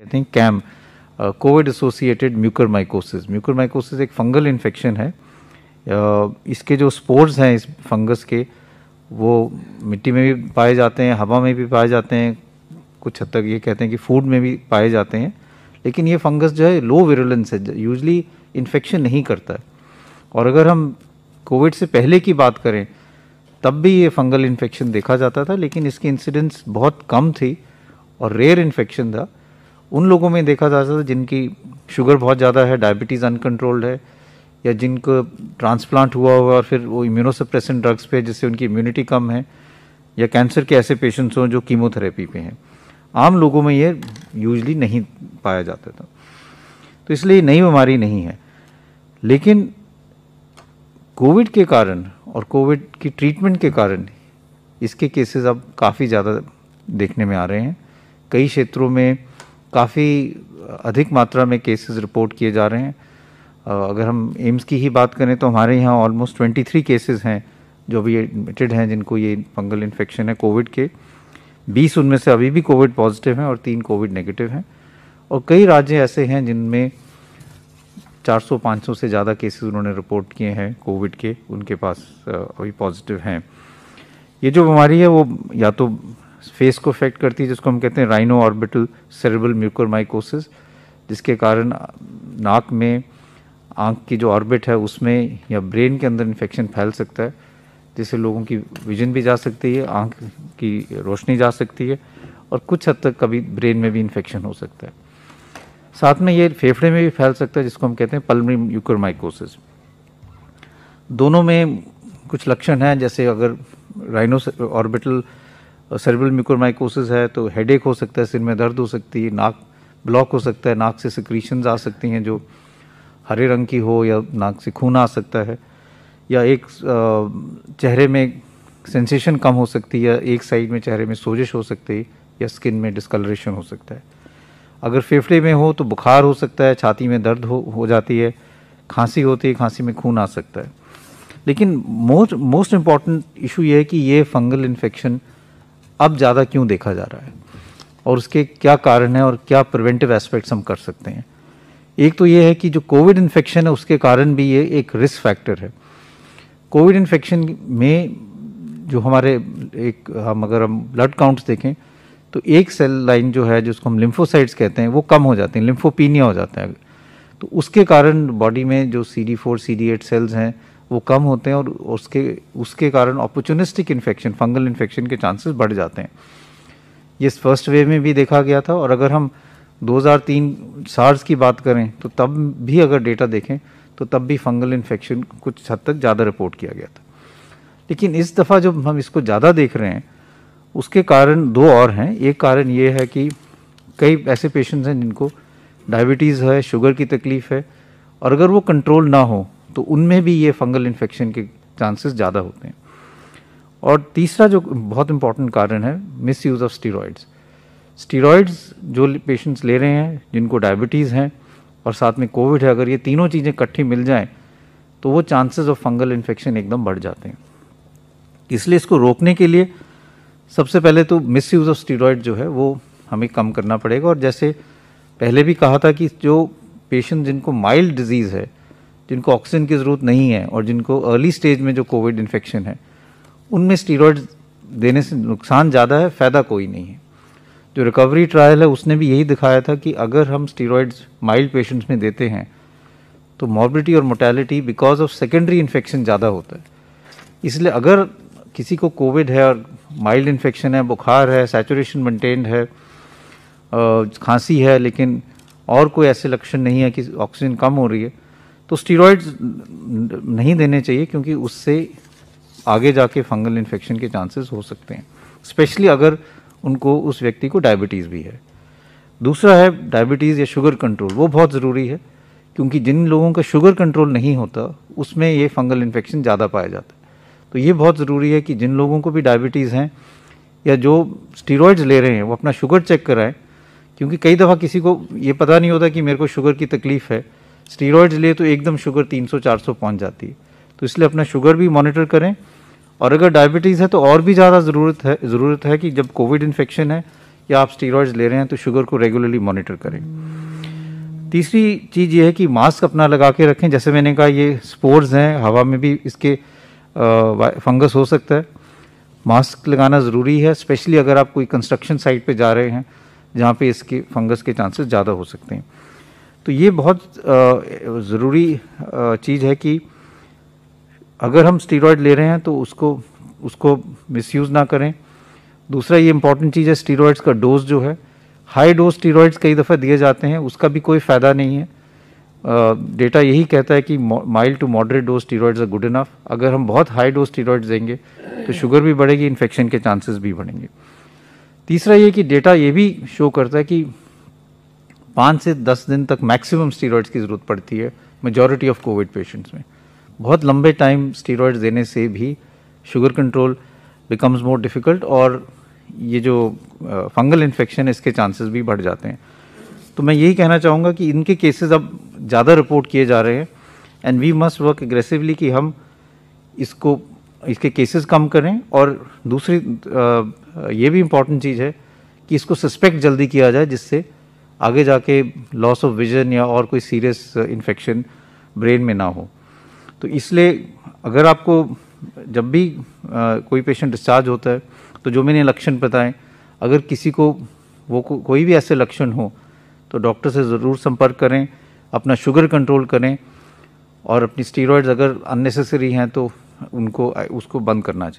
कहते हैं CAM COVID associated mucormycosis mucormycosis एक फंगल इन्फेक्शन है uh, इसके जो स्पोर्स हैं इस फंगस के वो मिट्टी में भी पाए जाते हैं हवा में भी पाए जाते हैं कुछ हद तक ये कहते हैं कि फूड में भी पाए जाते हैं लेकिन ये फंगस जो है लो विरुलेंस है यूजली इन्फेक्शन नहीं करता है और अगर हम कोविड से पहले की बात करें तब भी ये फंगल इन्फेक्शन देखा जाता था लेकिन इसकी इंसिडेंस बहुत कम थी और रेयर इन्फेक्शन था उन लोगों में देखा जा सकता है जिनकी शुगर बहुत ज़्यादा है डायबिटीज़ अनकंट्रोल्ड है या जिनको ट्रांसप्लांट हुआ हुआ और फिर वो इम्यूनोसप्रेसेंट ड्रग्स पे जिससे उनकी इम्यूनिटी कम है या कैंसर के ऐसे पेशेंट्स हों जो कीमोथेरेपी पे हैं आम लोगों में ये यूजली नहीं पाया जाता था तो इसलिए नई बीमारी नहीं है लेकिन कोविड के कारण और कोविड की ट्रीटमेंट के कारण इसके केसेस अब काफ़ी ज़्यादा देखने में आ रहे हैं कई क्षेत्रों में काफ़ी अधिक मात्रा में केसेस रिपोर्ट किए जा रहे हैं अगर हम एम्स की ही बात करें तो हमारे यहाँ ऑलमोस्ट ट्वेंटी थ्री केसेज हैं जो भी एडमिटेड हैं जिनको ये फंगल इन्फेक्शन है कोविड के बीस उनमें से अभी भी कोविड पॉजिटिव हैं और तीन कोविड नेगेटिव हैं और कई राज्य ऐसे हैं जिनमें 400-500 से ज़्यादा केसेस उन्होंने रिपोर्ट किए हैं कोविड के उनके पास अभी पॉजिटिव हैं ये जो बीमारी है वो या तो फेस को अफेक्ट करती है जिसको हम कहते हैं राइनो ऑर्बिटल सेरेबल म्यूकोरमाइकोसिस जिसके कारण नाक में आंख की जो ऑर्बिट है उसमें या ब्रेन के अंदर इन्फेक्शन फैल सकता है जिससे लोगों की विजन भी जा सकती है आंख की रोशनी जा सकती है और कुछ हद तक कभी ब्रेन में भी इन्फेक्शन हो सकता है साथ में ये फेफड़े में भी फैल सकता है जिसको हम कहते हैं पलमरी यूकोरमाइकोसिस दोनों में कुछ लक्षण हैं जैसे अगर राइनो ऑर्बिटल सर्वल म्यूक्रोमाइकोसिस है तो हेडेक हो सकता है सिर में दर्द हो सकती है नाक ब्लॉक हो सकता है नाक से सिक्रीशंस आ सकती हैं जो हरे रंग की हो या नाक से खून आ सकता है या एक चेहरे में सेंसेशन कम हो सकती है या एक साइड में चेहरे में सोजिश हो सकती है या स्किन में डिस्कलरेशन हो सकता है अगर फेफड़े में हो तो बुखार हो सकता है छाती में दर्द हो हो जाती है खांसी होती है खांसी में खून आ सकता है लेकिन मोस्ट मोस्ट इम्पॉर्टेंट इशू ये है कि ये फंगल इन्फेक्शन अब ज़्यादा क्यों देखा जा रहा है और उसके क्या कारण है और क्या प्रिवेंटिव एस्पेक्ट्स हम कर सकते हैं एक तो ये है कि जो कोविड इन्फेक्शन है उसके कारण भी ये एक रिस्क फैक्टर है कोविड इन्फेक्शन में जो हमारे एक हम अगर हम ब्लड काउंट्स देखें तो एक सेल लाइन जो है जिसको हम लिम्फोसाइड्स कहते हैं वो कम हो जाते हैं लिम्फोपीनिया हो जाता है तो उसके कारण बॉडी में जो C D four C D eight cells हैं वो कम होते हैं और उसके उसके कारण अपॉर्चुनिस्टिक इन्फेक्शन फंगल इन्फेक्शन के चांसेस बढ़ जाते हैं ये फर्स्ट वेव में भी देखा गया था और अगर हम 2003 सार्स की बात करें तो तब भी अगर डेटा देखें तो तब भी फंगल इन्फेक्शन कुछ हद तक ज़्यादा रिपोर्ट किया गया था लेकिन इस दफ़ा जब हम इसको ज़्यादा देख रहे हैं उसके कारण दो और हैं एक कारण ये है कि कई ऐसे पेशेंट्स हैं जिनको डायबिटीज़ है शुगर की तकलीफ़ है और अगर वो कंट्रोल ना हो तो उनमें भी ये फंगल इन्फेक्शन के चांसेस ज़्यादा होते हैं और तीसरा जो बहुत इम्पॉर्टेंट कारण है misuse of steroids steroids जो पेशेंट्स ले रहे हैं जिनको डायबिटीज़ हैं और साथ में कोविड है अगर ये तीनों चीज़ें इकट्ठी मिल जाएँ तो वो चांसेस ऑफ फंगल इन्फेक्शन एकदम बढ़ जाते हैं इसलिए इसको रोकने के लिए सबसे पहले तो मिस यूज़ ऑफ स्टीरॉयड जो है वो हमें कम करना पड़ेगा और जैसे पहले भी कहा था कि जो पेशेंट जिनको माइल्ड डिजीज़ है जिनको ऑक्सीजन की ज़रूरत नहीं है और जिनको अर्ली स्टेज में जो कोविड इन्फेक्शन है उनमें स्टीरॉयड देने से नुकसान ज़्यादा है फ़ायदा कोई नहीं है जो रिकवरी ट्रायल है उसने भी यही दिखाया था कि अगर हम स्टीरोड्स माइल्ड पेशेंट्स में देते हैं तो मॉर्बिडिटी और mortality because of secondary infection ज़्यादा होता है इसलिए अगर किसी को कोविड है और माइल्ड इन्फेक्शन है बुखार है सैचुरेशन मेंटेन्ड है खांसी है लेकिन और कोई ऐसे लक्षण नहीं है कि ऑक्सीजन कम हो रही है तो स्टीरोइड्स नहीं देने चाहिए क्योंकि उससे आगे जाके फंगल इन्फेक्शन के चांसेस हो सकते हैं स्पेशली अगर उनको उस व्यक्ति को डायबिटीज़ भी है दूसरा है डायबिटीज़ या शुगर कंट्रोल वो बहुत ज़रूरी है क्योंकि जिन लोगों का शुगर कंट्रोल नहीं होता उसमें ये फंगल इन्फेक्शन ज़्यादा पाया जाता है तो ये बहुत ज़रूरी है कि जिन लोगों को भी डायबिटीज़ हैं या जो स्टीरोइड्स ले रहे हैं वो अपना शुगर चेक कराएं क्योंकि कई दफ़ा किसी को ये पता नहीं होता कि मेरे को शुगर की तकलीफ़ है स्टीरोइड्स लिए तो एकदम शुगर 300-400 पहुंच जाती है तो इसलिए अपना शुगर भी मॉनिटर करें और अगर डायबिटीज़ है तो और भी ज़्यादा ज़रूरत है ज़रूरत है कि जब कोविड इन्फेक्शन है या आप स्टीरोइड्स ले रहे हैं तो शुगर को रेगुलरली मॉनिटर करें तीसरी चीज़ ये है कि मास्क अपना लगा के रखें जैसे मैंने कहा ये स्पोर्स हैं हवा में भी इसके फंगस हो सकता है मास्क लगाना ज़रूरी है स्पेशली अगर आप कोई कंस्ट्रक्शन साइट पर जा रहे हैं जहाँ पे इसके फंगस के चांसेस ज़्यादा हो सकते हैं तो ये बहुत ज़रूरी चीज़ है कि अगर हम स्टीरॉयड ले रहे हैं तो उसको उसको मिसयूज़ ना करें दूसरा ये इम्पॉर्टेंट चीज़ है स्टीरॉयड्स का डोज जो है हाई डोज स्टीरॉयड्स कई दफ़ा दिए जाते हैं उसका भी कोई फ़ायदा नहीं है डेटा यही कहता है कि mild to moderate dose steroids are good enough अगर हम बहुत हाई डोज स्टीरॉयड्स देंगे तो शुगर भी बढ़ेगी इन्फेक्शन के चांसेस भी बढ़ेंगे तीसरा ये कि डेटा ये भी शो करता है कि पाँच से दस दिन तक मैक्सिमम स्टीरॉयड्स की ज़रूरत पड़ती है मेजॉरिटी ऑफ कोविड पेशेंट्स में बहुत लंबे टाइम स्टीरॉयड्स देने से भी sugar control becomes more difficult और ये जो फंगल इन्फेक्शन है इसके चांसेस भी बढ़ जाते हैं तो मैं यही कहना चाहूँगा कि इनके केसेस अब ज़्यादा रिपोर्ट किए जा रहे हैं and we must work aggressively कि हम इसको इसके केसेस कम करें और दूसरी आ, ये भी इम्पॉर्टेंट चीज़ है कि इसको सस्पेक्ट जल्दी किया जाए जिससे आगे जाके लॉस ऑफ विजन या और कोई सीरियस इन्फेक्शन ब्रेन में ना हो तो इसलिए अगर आपको जब भी आ, uh, कोई पेशेंट डिस्चार्ज होता है तो जो मैंने लक्षण बताएं अगर किसी को वो को, कोई भी ऐसे लक्षण हो तो डॉक्टर से ज़रूर संपर्क करें अपना शुगर कंट्रोल करें और अपनी स्टीरॉइड्स अगर अननेसेसरी हैं तो उनको उसको बंद करना चाहिए